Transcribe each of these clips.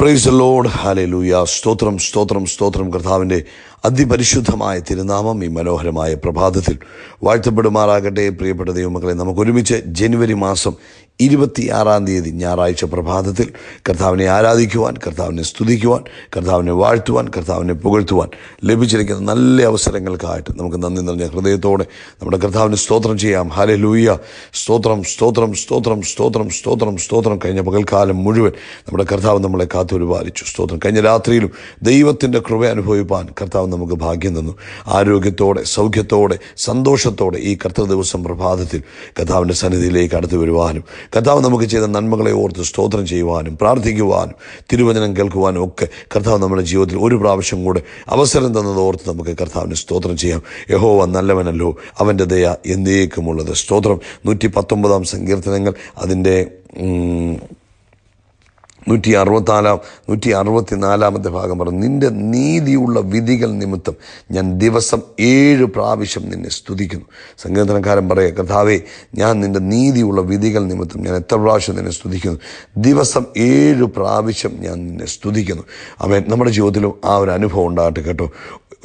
price load ഹാലേ ലൂയ സ്തോത്രം സ്തോത്രം സ്തോത്രം കർത്താവിൻ്റെ അതിപരിശുദ്ധമായ തിരുനാമം ഈ മനോഹരമായ പ്രഭാതത്തിൽ വാഴ്ത്തപ്പെടുമാറാകട്ടെ പ്രിയപ്പെട്ട ദൈവമക്കളെ നമുക്ക് ഒരുമിച്ച് ജനുവരി മാസം ഇരുപത്തിയാറാം തീയതി ഞായറാഴ്ച പ്രഭാതത്തിൽ കർത്താവിനെ ആരാധിക്കുവാൻ കർത്താവിനെ സ്തുതിക്കുവാൻ കർത്താവിനെ വാഴ്ത്തുവാൻ കർത്താവിനെ പുകഴ്ത്തുവാൻ ലഭിച്ചിരിക്കുന്ന നല്ല അവസരങ്ങൾക്കായിട്ട് നമുക്ക് നന്ദി നിറഞ്ഞ ഹൃദയത്തോടെ നമ്മുടെ കർത്താവിന് സ്തോത്രം ചെയ്യാം ഹലെ ലൂയ്യ സ്തോത്രം സ്തോത്രം സ്തോത്രം സ്തോത്രം സ്തോത്രം സ്തോത്രം കഴിഞ്ഞ പകൽക്കാലം മുഴുവൻ നമ്മുടെ കർത്താവ് നമ്മളെ കാത്തൊരുപാലിച്ചു സ്തോത്രം കഴിഞ്ഞ രാത്രിയിലും ദൈവത്തിൻ്റെ കൃപ അനുഭവിപ്പാൻ കർത്താവ് നമുക്ക് ഭാഗ്യം തന്നു ആരോഗ്യത്തോടെ സൗഖ്യത്തോടെ സന്തോഷത്തോടെ ഈ കർത്തൃ ദിവസം പ്രഭാതത്തിൽ കഥാവിൻ്റെ സന്നിധിയിലേക്ക് അടുത്തു വരുവാനും കഥാവ് നമുക്ക് ചെയ്ത നന്മകളെ ഓർത്ത് സ്തോത്രം ചെയ്യുവാനും പ്രാർത്ഥിക്കുവാനും തിരുവചനം കേൾക്കുവാനും ഒക്കെ കർത്താവ് നമ്മുടെ ജീവിതത്തിൽ ഒരു പ്രാവശ്യം കൂടെ അവസരം തന്നത് ഓർത്ത് നമുക്ക് കർത്താവിന് സ്തോത്രം ചെയ്യാം യഹോവ നല്ലവനല്ലോ അവൻ്റെ ദയ എന്നേക്കുമുള്ളത് സ്തോത്രം നൂറ്റി പത്തൊമ്പതാം സങ്കീർത്തനങ്ങൾ അതിൻ്റെ നൂറ്റി അറുപത്തിനാലാം നൂറ്റി അറുപത്തി നാലാമത്തെ ഭാഗം പറഞ്ഞു നിന്റെ നീതിയുള്ള വിധികൾ നിമിത്തം ഞാൻ ദിവസം ഏഴ് പ്രാവശ്യം നിന്നെ സ്തുതിക്കുന്നു സങ്കീർത്തനക്കാരൻ പറയുക കഥാവേ ഞാൻ നിന്റെ നീതിയുള്ള വിധികൾ നിമിത്തം ഞാൻ എത്ര പ്രാവശ്യം നിന്നെ സ്തുതിക്കുന്നു ദിവസം ഏഴ് പ്രാവശ്യം ഞാൻ നിന്നെ സ്തുതിക്കുന്നു അവൻ നമ്മുടെ ജീവിതത്തിലും ആ ഒരു അനുഭവം ഉണ്ടാകട്ടെ കേട്ടോ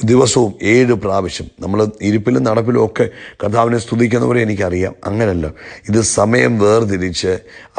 ദിവസവും ഏഴ് പ്രാവശ്യം നമ്മൾ ഇരിപ്പിലും നടപ്പിലും ഒക്കെ കർത്താവിനെ സ്തുതിക്കുന്നവരെ എനിക്കറിയാം അങ്ങനല്ല ഇത് സമയം വേർതിരിച്ച്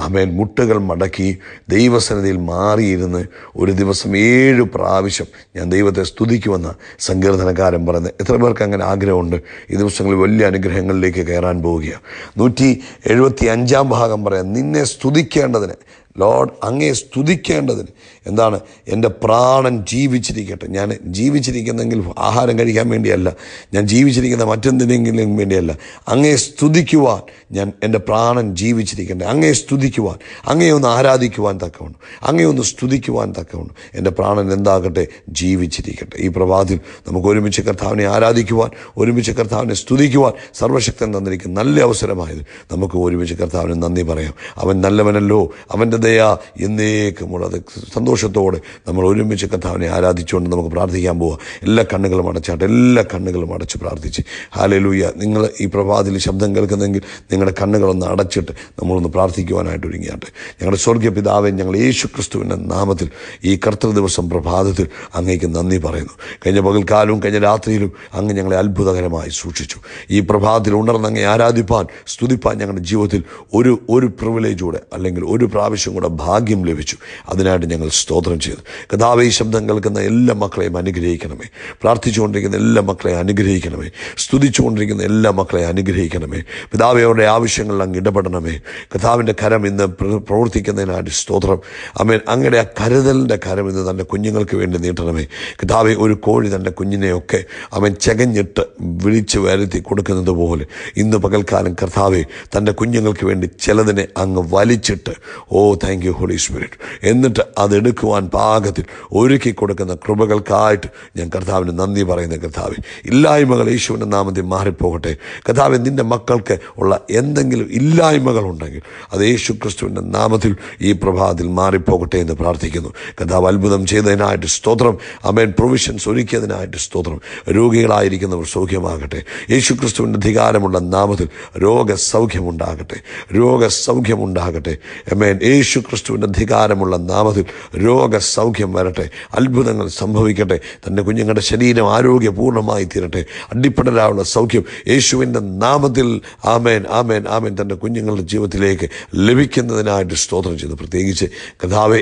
അമേൻ മുട്ടുകൾ മടക്കി ദൈവസന്നിധിയിൽ മാറിയിരുന്ന് ഒരു ദിവസം ഏഴ് പ്രാവശ്യം ഞാൻ ദൈവത്തെ സ്തുതിക്കുമെന്ന് സങ്കീർത്തനക്കാരൻ പറയുന്നത് എത്ര പേർക്ക് അങ്ങനെ ആഗ്രഹമുണ്ട് ഈ ദിവസങ്ങളിൽ വലിയ അനുഗ്രഹങ്ങളിലേക്ക് കയറാൻ പോവുകയാണ് നൂറ്റി എഴുപത്തി അഞ്ചാം ഭാഗം പറയാം നിന്നെ സ്തുതിക്കേണ്ടതിന് ലോഡ് അങ്ങേ സ്തുതിക്കേണ്ടതിന് എന്താണ് എൻ്റെ പ്രാണൻ ജീവിച്ചിരിക്കട്ടെ ഞാൻ ജീവിച്ചിരിക്കുന്നെങ്കിൽ ആഹാരം കഴിക്കാൻ വേണ്ടിയല്ല ഞാൻ ജീവിച്ചിരിക്കുന്ന മറ്റെന്തിനെങ്കിലും വേണ്ടിയല്ല അങ്ങേ സ്തുതിക്കുവാൻ ഞാൻ എൻ്റെ പ്രാണൻ ജീവിച്ചിരിക്കട്ടെ അങ്ങേ സ്തുതിക്കുവാൻ അങ്ങേ ഒന്ന് ആരാധിക്കുവാൻ തക്കവണ് അങ്ങേ ഒന്ന് സ്തുതിക്കുവാൻ തക്കവണ് എൻ്റെ പ്രാണൻ എന്താകട്ടെ ജീവിച്ചിരിക്കട്ടെ ഈ പ്രഭാതിൽ നമുക്ക് ഒരുമിച്ച് കർത്താവിനെ ആരാധിക്കുവാൻ ഒരുമിച്ച് കർത്താവിനെ സ്തുതിക്കുവാൻ സർവശക്തൻ തന്നിരിക്കുന്ന നല്ല അവസരമായത് നമുക്ക് ഒരുമിച്ച് കർത്താവിന് നന്ദി പറയാം അവൻ നല്ലവനല്ലോ അവൻ്റെ ദയ എന്നേക്കുമുള്ള അത് സന്തോഷത്തോടെ നമ്മൾ ഒരുമിച്ച് കഥാവിനെ ആരാധിച്ചുകൊണ്ട് നമുക്ക് പ്രാർത്ഥിക്കാൻ പോവുക എല്ലാ കണ്ണുകളും അടച്ചാട്ട് എല്ലാ കണ്ണുകളും അടച്ച് പ്രാർത്ഥിച്ച് ഹാലലൂയ നിങ്ങൾ ഈ പ്രഭാതത്തിൽ ശബ്ദം കേൾക്കുന്നെങ്കിൽ നിങ്ങളുടെ കണ്ണുകളൊന്ന് അടച്ചിട്ട് നമ്മളൊന്ന് പ്രാർത്ഥിക്കുവാനായിട്ട് ഒരുങ്ങിയാട്ട് ഞങ്ങളുടെ സ്വർഗീയ പിതാവെ ഞങ്ങൾ യേശു ക്രിസ്തുവിൻ്റെ നാമത്തിൽ ഈ കർത്തൃ ദിവസം പ്രഭാതത്തിൽ അങ്ങേക്ക് നന്ദി പറയുന്നു കഴിഞ്ഞ പകൽക്കാലവും കഴിഞ്ഞ രാത്രിയിലും അങ്ങ് ഞങ്ങളെ അത്ഭുതകരമായി സൂക്ഷിച്ചു ഈ പ്രഭാതത്തിൽ ഉണർന്നങ്ങെ ആരാധിപ്പാൻ സ്തുതിപ്പാൻ ഞങ്ങളുടെ ജീവിതത്തിൽ ഒരു ഒരു പ്രിവിലേജൂടെ അല്ലെങ്കിൽ ഒരു പ്രാവശ്യം കുറച്ചും കൂടെ ഭാഗ്യം ലഭിച്ചു അതിനായിട്ട് ഞങ്ങൾ സ്തോത്രം ചെയ്തു കഥാവേ ശബ്ദം കേൾക്കുന്ന എല്ലാ മക്കളെയും അനുഗ്രഹിക്കണമേ പ്രാർത്ഥിച്ചുകൊണ്ടിരിക്കുന്ന എല്ലാ മക്കളെയും അനുഗ്രഹിക്കണമേ സ്തുതിച്ചുകൊണ്ടിരിക്കുന്ന എല്ലാ മക്കളെയും അനുഗ്രഹിക്കണമേ പിതാവെ ആവശ്യങ്ങളിൽ അങ്ങ് ഇടപെടണമേ കഥാവിൻ്റെ കരം ഇന്ന് പ്രവർത്തിക്കുന്നതിനായിട്ട് സ്തോത്രം അമേൻ അങ്ങയുടെ ആ കരുതലിൻ്റെ കരം ഇന്ന് തൻ്റെ കുഞ്ഞുങ്ങൾക്ക് വേണ്ടി നീട്ടണമേ കഥാവേ ഒരു കോഴി തൻ്റെ കുഞ്ഞിനെയൊക്കെ അവൻ ചകഞ്ഞിട്ട് വിളിച്ചു വരുത്തി കൊടുക്കുന്നത് പോലെ ഇന്ന് പകൽക്കാലം കർത്താവെ തൻ്റെ കുഞ്ഞുങ്ങൾക്ക് വേണ്ടി ചിലതിനെ അങ്ങ് വലിച്ചിട്ട് oh thank you holy spirit എന്നിട്ട് അതെടുക്കുവാൻ പാകത്തിൽ ഒരുക്കി കൊടുക്കുന്ന കൃപകൾക്കായിട്ട് ഞാൻ കർത്താവിന് നന്ദി പറയുന്ന കർത്താവ് ഇല്ലായ്മകൾ യേശുവിൻ്റെ നാമത്തിൽ മാറിപ്പോകട്ടെ കർത്താവ് നിൻ്റെ മക്കൾക്ക് ഉള്ള എന്തെങ്കിലും ഇല്ലായ്മകൾ ഉണ്ടെങ്കിൽ അത് യേശു ക്രിസ്തുവിൻ്റെ നാമത്തിൽ ഈ പ്രഭാതത്തിൽ മാറിപ്പോകട്ടെ എന്ന് പ്രാർത്ഥിക്കുന്നു കഥാവ് അത്ഭുതം ചെയ്തതിനായിട്ട് സ്തോത്രം അമേൻ പ്രൊവിഷൻസ് ഒരുക്കിയതിനായിട്ട് സ്തോത്രം രോഗികളായിരിക്കുന്നവർ സൗഖ്യമാകട്ടെ യേശു ക്രിസ്തുവിൻ്റെ അധികാരമുള്ള നാമത്തിൽ രോഗസൗഖ്യമുണ്ടാകട്ടെ രോഗസൗഖ്യമുണ്ടാകട്ടെ അമേൻ യേശു യേശുക്രിസ്തുവിൻ്റെ അധികാരമുള്ള നാമത്തിൽ രോഗസൗഖ്യം വരട്ടെ അത്ഭുതങ്ങൾ സംഭവിക്കട്ടെ തൻ്റെ കുഞ്ഞുങ്ങളുടെ ശരീരം ആരോഗ്യപൂർണ്ണമായി തീരട്ടെ അടിപ്പെടലാവുള്ള സൗഖ്യം യേശുവിൻ്റെ നാമത്തിൽ ആമേൻ ആമേൻ ആമേൻ തൻ്റെ കുഞ്ഞുങ്ങളുടെ ജീവിതത്തിലേക്ക് ലഭിക്കുന്നതിനായിട്ട് സ്തോത്രം ചെയ്തു പ്രത്യേകിച്ച് കഥാവേ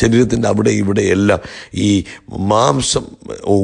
ശരീരത്തിൻ്റെ അവിടെ ഇവിടെ എല്ലാം ഈ മാംസം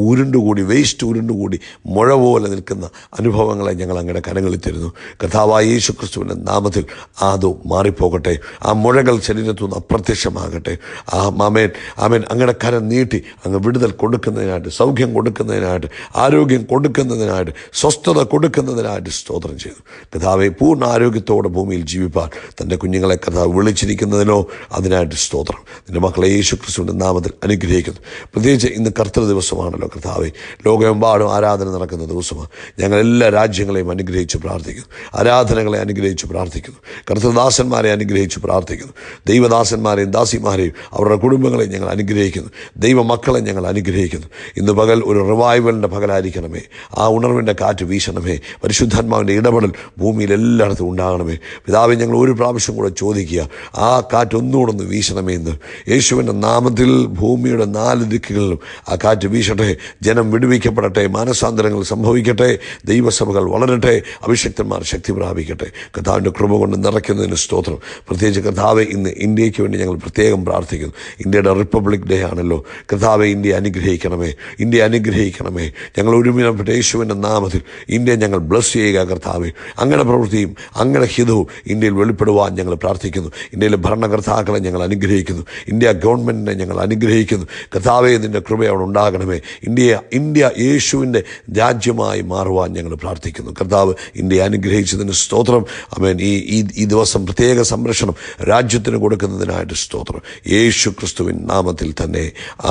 ഉരുണ്ടുകൂടി വേസ്റ്റ് ഉരുണ്ടുകൂടി മുഴ പോലെ നിൽക്കുന്ന അനുഭവങ്ങളെ ഞങ്ങൾ അങ്ങയുടെ കരങ്ങളിൽ തരുന്നു കഥാവായ യേശു ക്രിസ്തുവിൻ്റെ നാമത്തിൽ അത് മാറിപ്പോകട്ടെ ആ മുഴകൾ ശരീരത്തു നിന്ന് അപ്രത്യക്ഷമാകട്ടെ ആ മാമേൻ ആമേൻ അങ്ങയുടെ കരം നീട്ടി അങ്ങ് വിടുതൽ കൊടുക്കുന്നതിനായിട്ട് സൗഖ്യം കൊടുക്കുന്നതിനായിട്ട് ആരോഗ്യം കൊടുക്കുന്നതിനായിട്ട് സ്വസ്ഥത കൊടുക്കുന്നതിനായിട്ട് സ്തോത്രം ചെയ്തു കഥാവെ പൂർണ്ണ ആരോഗ്യത്തോടെ ഭൂമിയിൽ ജീവിപ്പാൻ തൻ്റെ കുഞ്ഞുങ്ങളെ കഥ വിളിച്ചിരിക്കുന്നതിനോ അതിനായിട്ട് സ്തോത്രം നിന്റെ മക്കളെ യേശു ക്രിസ്തുവിൻ്റെ നാമത്തിൽ അനുഗ്രഹിക്കുന്നു പ്രത്യേകിച്ച് ഇന്ന് കർത്തൃ ദിവസമാണല്ലോ കർത്താവെ ലോകമെമ്പാടും ആരാധന നടക്കുന്ന ദിവസമാണ് ഞങ്ങൾ എല്ലാ രാജ്യങ്ങളെയും അനുഗ്രഹിച്ച് പ്രാർത്ഥിക്കുന്നു ആരാധനകളെ അനുഗ്രഹിച്ച് പ്രാർത്ഥിക്കുന്നു കർത്തൃദാസന്മാരെ അനുഗ്രഹിച്ച് പ്രാർത്ഥിക്കുന്നു ദൈവദാസന്മാരെയും ദാസിമാരെയും അവരുടെ കുടുംബങ്ങളെ ഞങ്ങൾ അനുഗ്രഹിക്കുന്നു ദൈവമക്കളെ ഞങ്ങൾ അനുഗ്രഹിക്കുന്നു ഇന്ന് പകൽ ഒരു റിവൈവലിൻ്റെ പകലായിരിക്കണമേ ആ ഉണർവിൻ്റെ കാറ്റ് വീശണമേ പരിശുദ്ധാത്മാവിൻ്റെ ഇടപെടൽ ഭൂമിയിൽ എല്ലായിടത്തും ഉണ്ടാകണമേ പിതാവ് ഞങ്ങൾ ഒരു പ്രാവശ്യം കൂടെ ചോദിക്കുക ആ കാറ്റൊന്നുകൂടെ ഒന്ന് എന്ന് യേശു യേശുവിൻ്റെ നാമത്തിൽ ഭൂമിയുടെ നാല് ദിക്കുകളിലും ആ കാറ്റ് വീശട്ടെ ജനം വിടുവിക്കപ്പെടട്ടെ മാനസാന്തരങ്ങൾ സംഭവിക്കട്ടെ ദൈവസഭകൾ വളരട്ടെ അഭിഷക്തന്മാർ ശക്തി പ്രാപിക്കട്ടെ കഥാവിൻ്റെ കൃപ കൊണ്ട് നിറയ്ക്കുന്നതിന് സ്തോത്രം പ്രത്യേകിച്ച് കഥാവെ ഇന്ന് ഇന്ത്യയ്ക്ക് വേണ്ടി ഞങ്ങൾ പ്രത്യേകം പ്രാർത്ഥിക്കുന്നു ഇന്ത്യയുടെ റിപ്പബ്ലിക് ഡേ ആണല്ലോ കഥാവെ ഇന്ത്യ അനുഗ്രഹിക്കണമേ ഇന്ത്യ അനുഗ്രഹിക്കണമേ ഞങ്ങൾ ഒരുമിനപ്പെട്ട യേശുവിൻ്റെ നാമത്തിൽ ഇന്ത്യയെ ഞങ്ങൾ ബ്ലസ് ചെയ്യുക കർത്താവെ അങ്ങനെ പ്രവൃത്തിയും അങ്ങനെ ഹിതവും ഇന്ത്യയിൽ വെളിപ്പെടുവാൻ ഞങ്ങൾ പ്രാർത്ഥിക്കുന്നു ഇന്ത്യയിലെ ഭരണകർത്താക്കളെ ഞങ്ങൾ അനുഗ്രഹിക്കുന്നു ഇന്ത്യ ഗവൺമെൻറ്റിനെ ഞങ്ങൾ അനുഗ്രഹിക്കുന്നു കഥാവെ നിൻ്റെ കൃപ അവിടെ ഉണ്ടാകണമേ ഇന്ത്യ ഇന്ത്യ യേശുവിൻ്റെ രാജ്യമായി മാറുവാൻ ഞങ്ങൾ പ്രാർത്ഥിക്കുന്നു കർത്താവ് ഇന്ത്യയെ അനുഗ്രഹിച്ചതിന് സ്തോത്രം അമേൻ ഈ ഈ ദിവസം പ്രത്യേക സംരക്ഷണം രാജ്യത്തിന് കൊടുക്കുന്നതിനായിട്ട് സ്തോത്രം യേശു ക്രിസ്തുവിൻ നാമത്തിൽ തന്നെ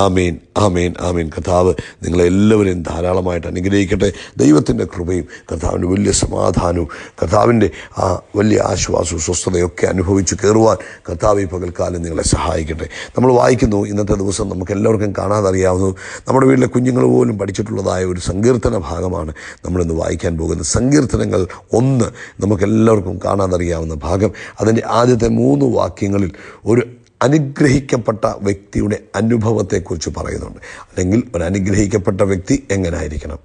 ആമീൻ ആമീൻ ആമീൻ കഥാവ് നിങ്ങളെല്ലാവരെയും ധാരാളമായിട്ട് അനുഗ്രഹിക്കട്ടെ ദൈവത്തിൻ്റെ കൃപയും കർത്താവിൻ്റെ വലിയ സമാധാനവും കർത്താവിൻ്റെ ആ വലിയ ആശ്വാസവും സ്വസ്ഥതയൊക്കെ അനുഭവിച്ച് കയറുവാൻ കർത്താവ് ഈ പകൽക്കാലം നിങ്ങളെ സഹായിക്കട്ടെ നമ്മൾ വായിക്കുന്നു ഇന്നത്തെ ദിവസം നമുക്ക് എല്ലാവർക്കും കാണാതറിയാവുന്നതും നമ്മുടെ വീട്ടിലെ കുഞ്ഞുങ്ങൾ പോലും പഠിച്ചിട്ടുള്ളതായ ഒരു സങ്കീർത്തന ഭാഗമാണ് നമ്മളിന്ന് വായിക്കാൻ പോകുന്നത് സങ്കീർത്തനങ്ങൾ ഒന്ന് നമുക്കെല്ലാവർക്കും കാണാതറിയാവുന്ന ഭാഗം അതിൻ്റെ ആദ്യത്തെ മൂന്ന് വാക്യങ്ങളിൽ ഒരു അനുഗ്രഹിക്കപ്പെട്ട വ്യക്തിയുടെ അനുഭവത്തെക്കുറിച്ച് പറയുന്നുണ്ട് അല്ലെങ്കിൽ ഒരു അനുഗ്രഹിക്കപ്പെട്ട വ്യക്തി എങ്ങനായിരിക്കണം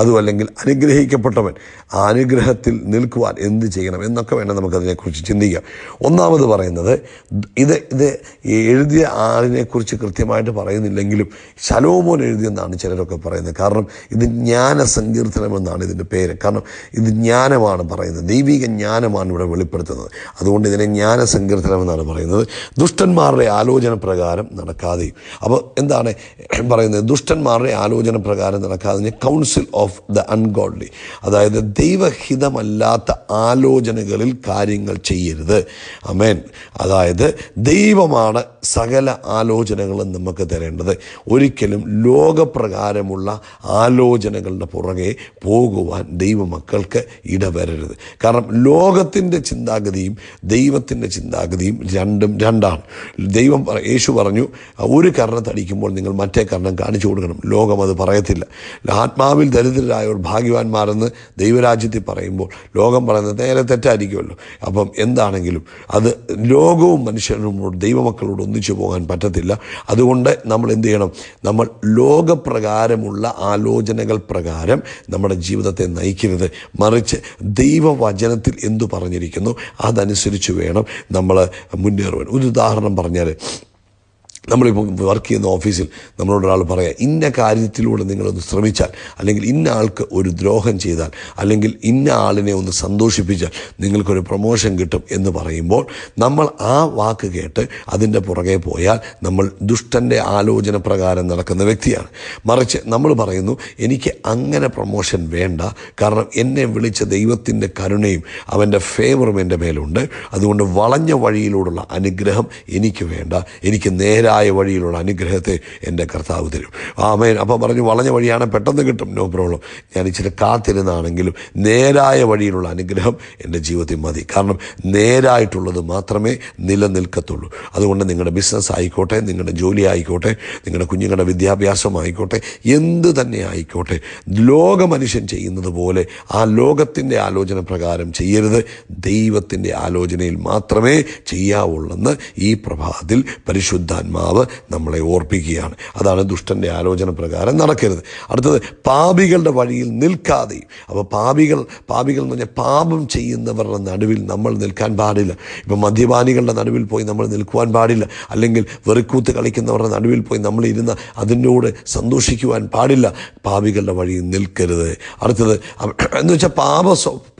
അതുമല്ലെങ്കിൽ അനുഗ്രഹിക്കപ്പെട്ടവൻ ആ അനുഗ്രഹത്തിൽ നിൽക്കുവാൻ എന്ത് ചെയ്യണം എന്നൊക്കെ വേണം നമുക്കതിനെക്കുറിച്ച് ചിന്തിക്കാം ഒന്നാമത് പറയുന്നത് ഇത് ഇത് എഴുതിയ ആളിനെക്കുറിച്ച് കൃത്യമായിട്ട് പറയുന്നില്ലെങ്കിലും ശലോമോൻ എഴുതിയെന്നാണ് ചിലരൊക്കെ പറയുന്നത് കാരണം ഇത് ജ്ഞാന സങ്കീർത്തനം എന്നാണ് ഇതിൻ്റെ പേര് കാരണം ഇത് ജ്ഞാനമാണ് പറയുന്നത് ദൈവിക ജ്ഞാനമാണ് ഇവിടെ വെളിപ്പെടുത്തുന്നത് അതുകൊണ്ട് ഇതിനെ ജ്ഞാന സങ്കീർത്തനം എന്നാണ് പറയുന്നത് ദുഷ്ടന്മാരുടെ ആലോചന പ്രകാരം നടക്കാതെയും അപ്പോൾ എന്താണ് പറയുന്നത് ദുഷ്ടന്മാരുടെ ആലോചന പ്രകാരം നടക്കാതെ council of of the ungodly അതായത് ദൈവഹിതമല്ലാത്ത ആലോചനകളിൽ കാര്യങ്ങൾ ചെയ്യരുത് അമേൻ അതായത് ദൈവമാണ് സകല ആലോചനകളും നമുക്ക് തരേണ്ടത് ഒരിക്കലും ലോകപ്രകാരമുള്ള ആലോചനകളുടെ പുറകെ പോകുവാൻ ദൈവമക്കൾക്ക് ഇടവരരുത് കാരണം ലോകത്തിൻ്റെ ചിന്താഗതിയും ദൈവത്തിൻ്റെ ചിന്താഗതിയും രണ്ടും രണ്ടാണ് ദൈവം യേശു പറഞ്ഞു ഒരു കർണത്തടിക്കുമ്പോൾ നിങ്ങൾ മറ്റേ കർണം കാണിച്ചു കൊടുക്കണം ലോകം അത് പറയത്തില്ല ആത്മാവിൽ ദരിദ്രരായവർ ഭാഗ്യവാന്മാരെന്ന് ദൈവരാജ്യത്തിൽ പറയുമ്പോൾ ലോകം പറയുന്നത് നേരെ തെറ്റായിരിക്കുമല്ലോ അപ്പം എന്താണെങ്കിലും അത് ലോകവും മനുഷ്യനോട് ദൈവമക്കളോട് ഒന്നിച്ചു പോകാൻ പറ്റത്തില്ല അതുകൊണ്ട് നമ്മൾ എന്ത് ചെയ്യണം നമ്മൾ ലോകപ്രകാരമുള്ള ആലോചനകൾ പ്രകാരം നമ്മുടെ ജീവിതത്തെ നയിക്കരുത് മറിച്ച് ദൈവവചനത്തിൽ എന്തു പറഞ്ഞിരിക്കുന്നു അതനുസരിച്ച് വേണം നമ്മൾ മുന്നേറുവാൻ ഒരു ഉദാഹരണം പറഞ്ഞാൽ നമ്മളിപ്പോൾ വർക്ക് ചെയ്യുന്ന ഓഫീസിൽ നമ്മളോട് ഒരാൾ പറയാം ഇന്ന കാര്യത്തിലൂടെ നിങ്ങളൊന്ന് ശ്രമിച്ചാൽ അല്ലെങ്കിൽ ഇന്ന ആൾക്ക് ഒരു ദ്രോഹം ചെയ്താൽ അല്ലെങ്കിൽ ഇന്ന ആളിനെ ഒന്ന് സന്തോഷിപ്പിച്ചാൽ നിങ്ങൾക്കൊരു പ്രൊമോഷൻ കിട്ടും എന്ന് പറയുമ്പോൾ നമ്മൾ ആ വാക്ക് കേട്ട് അതിൻ്റെ പുറകെ പോയാൽ നമ്മൾ ദുഷ്ടൻ്റെ ആലോചന പ്രകാരം നടക്കുന്ന വ്യക്തിയാണ് മറിച്ച് നമ്മൾ പറയുന്നു എനിക്ക് അങ്ങനെ പ്രൊമോഷൻ വേണ്ട കാരണം എന്നെ വിളിച്ച ദൈവത്തിൻ്റെ കരുണയും അവൻ്റെ ഫേവറും എൻ്റെ മേലുണ്ട് അതുകൊണ്ട് വളഞ്ഞ വഴിയിലൂടെയുള്ള അനുഗ്രഹം എനിക്ക് വേണ്ട എനിക്ക് നേരെ നേരായ വഴിയിലുള്ള അനുഗ്രഹത്തെ എൻ്റെ കർത്താവ് തരും ആമേൻ അപ്പോൾ പറഞ്ഞു വളഞ്ഞ വഴിയാണ് പെട്ടെന്ന് കിട്ടും നോ പ്രോബ്ലം ഞാൻ ഇച്ചിരി കാത്തിരുന്നാണെങ്കിലും നേരായ വഴിയിലുള്ള അനുഗ്രഹം എൻ്റെ ജീവിതത്തിൽ മതി കാരണം നേരായിട്ടുള്ളത് മാത്രമേ നിലനിൽക്കത്തുള്ളൂ അതുകൊണ്ട് നിങ്ങളുടെ ബിസിനസ് ആയിക്കോട്ടെ നിങ്ങളുടെ ജോലി ആയിക്കോട്ടെ നിങ്ങളുടെ കുഞ്ഞുങ്ങളുടെ വിദ്യാഭ്യാസം ആയിക്കോട്ടെ എന്ത് തന്നെ ആയിക്കോട്ടെ ലോകമനുഷ്യൻ ചെയ്യുന്നത് പോലെ ആ ലോകത്തിൻ്റെ ആലോചന പ്രകാരം ചെയ്യരുത് ദൈവത്തിൻ്റെ ആലോചനയിൽ മാത്രമേ ചെയ്യാവുള്ളെന്ന് ഈ പ്രഭാതത്തിൽ പരിശുദ്ധാത്മാ കർത്താവ് നമ്മളെ ഓർപ്പിക്കുകയാണ് അതാണ് ദുഷ്ടൻ്റെ ആലോചന പ്രകാരം നടക്കരുത് അടുത്തത് പാപികളുടെ വഴിയിൽ നിൽക്കാതെയും അപ്പോൾ പാപികൾ പാപികൾ എന്ന് പറഞ്ഞാൽ പാപം ചെയ്യുന്നവരുടെ നടുവിൽ നമ്മൾ നിൽക്കാൻ പാടില്ല ഇപ്പം മദ്യപാനികളുടെ നടുവിൽ പോയി നമ്മൾ നിൽക്കുവാൻ പാടില്ല അല്ലെങ്കിൽ വെറുക്കൂത്ത് കളിക്കുന്നവരുടെ നടുവിൽ പോയി നമ്മൾ ഇരുന്ന് അതിനോട് സന്തോഷിക്കുവാൻ പാടില്ല പാപികളുടെ വഴിയിൽ നിൽക്കരുത് അടുത്തത് എന്ന് വെച്ചാൽ പാപ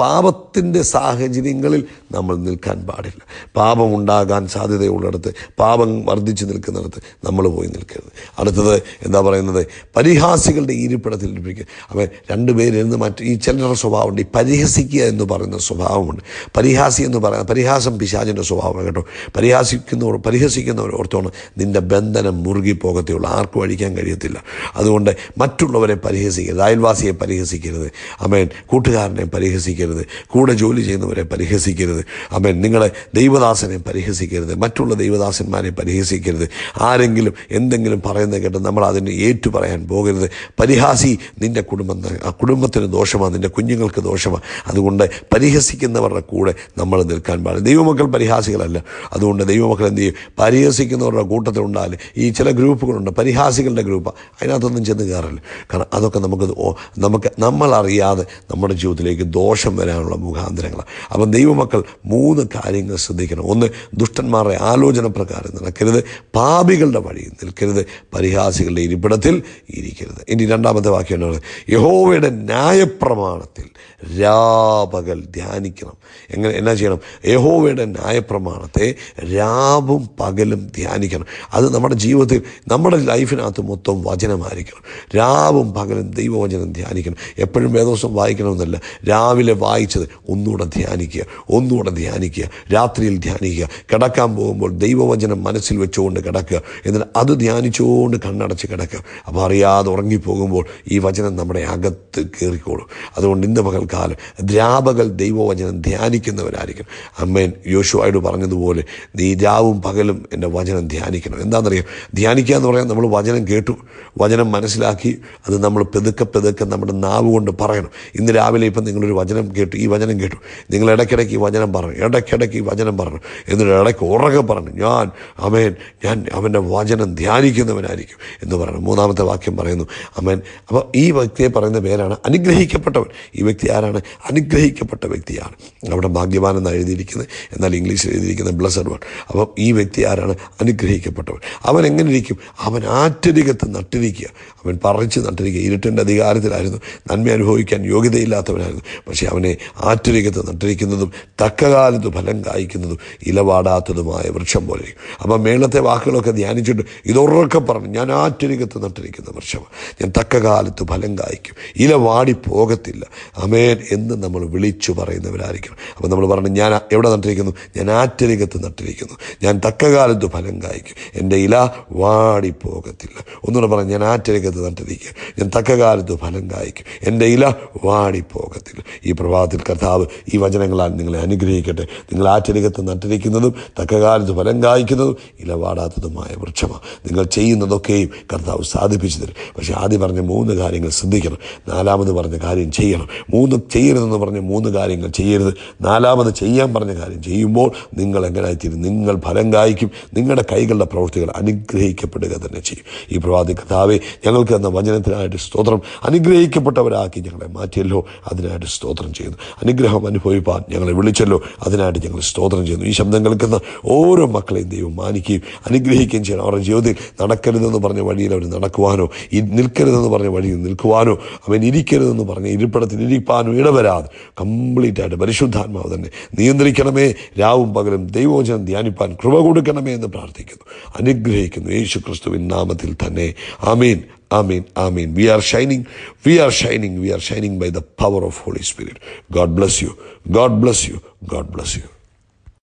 പാപത്തിൻ്റെ സാഹചര്യങ്ങളിൽ നമ്മൾ നിൽക്കാൻ പാടില്ല പാപമുണ്ടാകാൻ സാധ്യതയുള്ളിടത്ത് പാപം വർദ്ധിച്ചു നിൽക്കുന്ന നിൽക്കുന്നിടത്ത് നമ്മൾ പോയി നിൽക്കരുത് അടുത്തത് എന്താ പറയുന്നത് പരിഹാസികളുടെ ഈരിപ്പിടത്തിൽ ഇരിപ്പിക്കുക അവൻ രണ്ടുപേരിരുന്ന് മറ്റ് ഈ ചിലരുടെ സ്വഭാവമുണ്ട് ഈ പരിഹസിക്കുക എന്ന് പറയുന്ന സ്വഭാവമുണ്ട് പരിഹാസി എന്ന് പറയുന്ന പരിഹാസം പിശാചിൻ്റെ സ്വഭാവമാണ് കേട്ടോ പരിഹാസിക്കുന്നവർ പരിഹസിക്കുന്നവർ ഓർത്തോണം നിൻ്റെ ബന്ധനം മുറുകിപ്പോകത്തേയുള്ളൂ ആർക്കും അഴിക്കാൻ കഴിയത്തില്ല അതുകൊണ്ട് മറ്റുള്ളവരെ പരിഹസിക്കരുത് അയൽവാസിയെ പരിഹസിക്കരുത് അമേൻ കൂട്ടുകാരനെ പരിഹസിക്കരുത് കൂടെ ജോലി ചെയ്യുന്നവരെ പരിഹസിക്കരുത് അമേൻ നിങ്ങളെ ദൈവദാസനെ പരിഹസിക്കരുത് മറ്റുള്ള ദൈവദാസന്മാരെ പരിഹസിക്കരുത് ആരെങ്കിലും എന്തെങ്കിലും പറയുന്നത് കേട്ട് നമ്മൾ അതിന് ഏറ്റു പറയാൻ പോകരുത് പരിഹാസി നിൻ്റെ കുടുംബം കുടുംബത്തിന് ദോഷമാണ് നിൻ്റെ കുഞ്ഞുങ്ങൾക്ക് ദോഷമാണ് അതുകൊണ്ട് പരിഹസിക്കുന്നവരുടെ കൂടെ നമ്മൾ നിൽക്കാൻ പാടില്ല ദൈവമക്കൾ പരിഹാസികളല്ല അതുകൊണ്ട് ദൈവമക്കൾ എന്ത് ചെയ്യും പരിഹസിക്കുന്നവരുടെ കൂട്ടത്തിലുണ്ടാൽ ഈ ചില ഗ്രൂപ്പുകളുണ്ട് പരിഹാസികളുടെ ഗ്രൂപ്പ് അതിനകത്തൊന്നും ചെന്ന് കയറില്ല കാരണം അതൊക്കെ നമുക്ക് നമുക്ക് നമ്മളറിയാതെ നമ്മുടെ ജീവിതത്തിലേക്ക് ദോഷം വരാനുള്ള മുഖാന്തരങ്ങളാണ് അപ്പം ദൈവമക്കൾ മൂന്ന് കാര്യങ്ങൾ ശ്രദ്ധിക്കണം ഒന്ന് ദുഷ്ടന്മാരുടെ ആലോചന പ്രകാരം നടക്കരുത് പാ പാപികളുടെ വഴിയിൽ നിൽക്കരുത് പരിഹാസികളുടെ ഇരിപ്പിടത്തിൽ ഇരിക്കരുത് ഇനി രണ്ടാമത്തെ വാക്യം എന്നാണ് യഹോവയുടെ ന്യായപ്രമാണത്തിൽ രാപകൽ ധ്യാനിക്കണം എങ്ങനെ എന്നാ ചെയ്യണം യഹോവയുടെ ന്യായപ്രമാണത്തെ രാവും പകലും ധ്യാനിക്കണം അത് നമ്മുടെ ജീവിതത്തിൽ നമ്മുടെ ലൈഫിനകത്ത് മൊത്തം വചനമായിരിക്കണം രാവും പകലും ദൈവവചനം ധ്യാനിക്കണം എപ്പോഴും വേദോസം വായിക്കണമെന്നല്ല രാവിലെ വായിച്ചത് ഒന്നുകൂടെ ധ്യാനിക്കുക ഒന്നുകൂടെ ധ്യാനിക്കുക രാത്രിയിൽ ധ്യാനിക്കുക കിടക്കാൻ പോകുമ്പോൾ ദൈവവചനം മനസ്സിൽ വെച്ചുകൊണ്ട് കിടക്കുക കിടക്കുക എന്നിട്ട് അത് ധ്യാനിച്ചുകൊണ്ട് കണ്ണടച്ച് കിടക്കുക അപ്പോൾ അറിയാതെ ഉറങ്ങിപ്പോകുമ്പോൾ ഈ വചനം നമ്മുടെ അകത്ത് കയറിക്കോളും അതുകൊണ്ട് ഇന്ന് പകൽക്കാലം ദ്രാപകൽ ദൈവവചനം ധ്യാനിക്കുന്നവരായിരിക്കും അമ്മേൻ യോശുവായിട്ട് പറഞ്ഞതുപോലെ നീ രാവും പകലും എൻ്റെ വചനം ധ്യാനിക്കണം എന്താണെന്നറിയാം ധ്യാനിക്കുക എന്ന് പറയാൻ നമ്മൾ വചനം കേട്ടു വചനം മനസ്സിലാക്കി അത് നമ്മൾ പെതുക്കെ പെതുക്കെ നമ്മുടെ നാവ് കൊണ്ട് പറയണം ഇന്ന് രാവിലെ ഇപ്പം നിങ്ങളൊരു വചനം കേട്ടു ഈ വചനം കേട്ടു നിങ്ങൾ ഇടയ്ക്കിടയ്ക്ക് വചനം പറഞ്ഞു ഇടയ്ക്കിടയ്ക്ക് വചനം പറഞ്ഞു എന്നിട്ട് ഇടയ്ക്ക് ഉറക്കെ പറഞ്ഞു ഞാൻ അമേൻ ഞാൻ അവൻ്റെ വചനം ധ്യാനിക്കുന്നവനായിരിക്കും എന്ന് പറയുന്നു മൂന്നാമത്തെ വാക്യം പറയുന്നു അവൻ അപ്പോൾ ഈ വ്യക്തിയെ പറയുന്ന പേരാണ് അനുഗ്രഹിക്കപ്പെട്ടവൻ ഈ വ്യക്തി ആരാണ് അനുഗ്രഹിക്കപ്പെട്ട വ്യക്തിയാണ് അവിടെ ഭാഗ്യവാൻ എന്ന് എഴുതിയിരിക്കുന്നത് എന്നാൽ ഇംഗ്ലീഷിൽ എഴുതിയിരിക്കുന്ന ബ്ലസ്സഡ് വൺ അപ്പം ഈ വ്യക്തി ആരാണ് അനുഗ്രഹിക്കപ്പെട്ടവൻ അവൻ എങ്ങനെ ഇരിക്കും അവൻ ആറ്റരികത്ത് നട്ടിരിക്കുക അവൻ പറിച്ച് നട്ടിരിക്കുക ഇരുട്ടിൻ്റെ അധികാരത്തിലായിരുന്നു നന്മ അനുഭവിക്കാൻ യോഗ്യതയില്ലാത്തവനായിരുന്നു പക്ഷേ അവനെ ആറ്റരികത്ത് നട്ടിരിക്കുന്നതും തക്കകാലത്ത് ഫലം കായ്ക്കുന്നതും ഇലവാടാത്തതുമായ വൃക്ഷം പോലെ അപ്പം മേളത്തെ വാക്കുകൾ വചനങ്ങളൊക്കെ ധ്യാനിച്ചിട്ട് ഇതുറക്കെ പറഞ്ഞു ഞാൻ ആറ്റരികത്ത് നട്ടിരിക്കുന്ന വൃക്ഷമാണ് ഞാൻ തക്ക കാലത്ത് ഫലം കായ്ക്കും ഇല വാടി പോകത്തില്ല അമേൻ എന്ന് നമ്മൾ വിളിച്ചു പറയുന്നവരായിരിക്കണം അപ്പോൾ നമ്മൾ പറഞ്ഞു ഞാൻ എവിടെ നട്ടിരിക്കുന്നു ഞാൻ ആറ്റരികത്ത് നട്ടിരിക്കുന്നു ഞാൻ തക്ക കാലത്ത് ഫലം കായ്ക്കും എൻ്റെ ഇല വാടി പോകത്തില്ല ഒന്നുകൂടെ പറഞ്ഞു ഞാൻ ആറ്റരികത്ത് നട്ടിരിക്കുക ഞാൻ തക്ക കാലത്ത് ഫലം കായ്ക്കും എൻ്റെ ഇല വാടി പോകത്തില്ല ഈ പ്രഭാതത്തിൽ കർത്താവ് ഈ വചനങ്ങളാൽ നിങ്ങളെ അനുഗ്രഹിക്കട്ടെ നിങ്ങൾ ആറ്റരികത്ത് നട്ടിരിക്കുന്നതും തക്ക കാലത്ത് ഫലം കായ്ക്കുന്നതും ഇല വാടാത്തതും ഫലപ്രദമായ വൃക്ഷമാണ് നിങ്ങൾ ചെയ്യുന്നതൊക്കെയും കർത്താവ് സാധിപ്പിച്ചു തരും പക്ഷേ ആദ്യം പറഞ്ഞ മൂന്ന് കാര്യങ്ങൾ ശ്രദ്ധിക്കണം നാലാമത് പറഞ്ഞ കാര്യം ചെയ്യണം മൂന്ന് ചെയ്യരുതെന്ന് പറഞ്ഞ മൂന്ന് കാര്യങ്ങൾ ചെയ്യരുത് നാലാമത് ചെയ്യാൻ പറഞ്ഞ കാര്യം ചെയ്യുമ്പോൾ നിങ്ങൾ എങ്ങനെയായിത്തീരും നിങ്ങൾ ഫലം കായ്ക്കും നിങ്ങളുടെ കൈകളുടെ പ്രവൃത്തികൾ അനുഗ്രഹിക്കപ്പെടുക തന്നെ ചെയ്യും ഈ പ്രവാദി കഥാവെ ഞങ്ങൾക്ക് തന്ന വചനത്തിനായിട്ട് സ്തോത്രം അനുഗ്രഹിക്കപ്പെട്ടവരാക്കി ഞങ്ങളെ മാറ്റിയല്ലോ അതിനായിട്ട് സ്തോത്രം ചെയ്യുന്നു അനുഗ്രഹം അനുഭവിപ്പാൻ ഞങ്ങളെ വിളിച്ചല്ലോ അതിനായിട്ട് ഞങ്ങൾ സ്തോത്രം ചെയ്യുന്നു ഈ ശബ്ദം കേൾക്കുന്ന ഓരോ മക്കളെയും ദൈവം മാനിക്കുകയും അറിയിക്കുകയും ചെയ്യണം അവരുടെ ജീവിതത്തിൽ നടക്കരുതെന്ന് പറഞ്ഞ വഴിയിൽ അവർ നടക്കുവാനോ നിൽക്കരുതെന്ന് പറഞ്ഞ വഴിയിൽ നിൽക്കുവാനോ അവൻ ഇരിക്കരുതെന്ന് പറഞ്ഞ ഇരിപ്പിടത്തിൽ ഇരിപ്പാനോ ഇടവരാതെ കംപ്ലീറ്റ് ആയിട്ട് പരിശുദ്ധാത്മാവ് തന്നെ നിയന്ത്രിക്കണമേ രാവും പകലും ദൈവോചനം ധ്യാനിപ്പാൻ കൃപ കൊടുക്കണമേ എന്ന് പ്രാർത്ഥിക്കുന്നു അനുഗ്രഹിക്കുന്നു യേശു ക്രിസ്തുവിൻ നാമത്തിൽ തന്നെ ആമീൻ ആമീൻ ആമീൻ we are shining we are shining we are shining by the power of holy spirit God bless you God bless you God bless U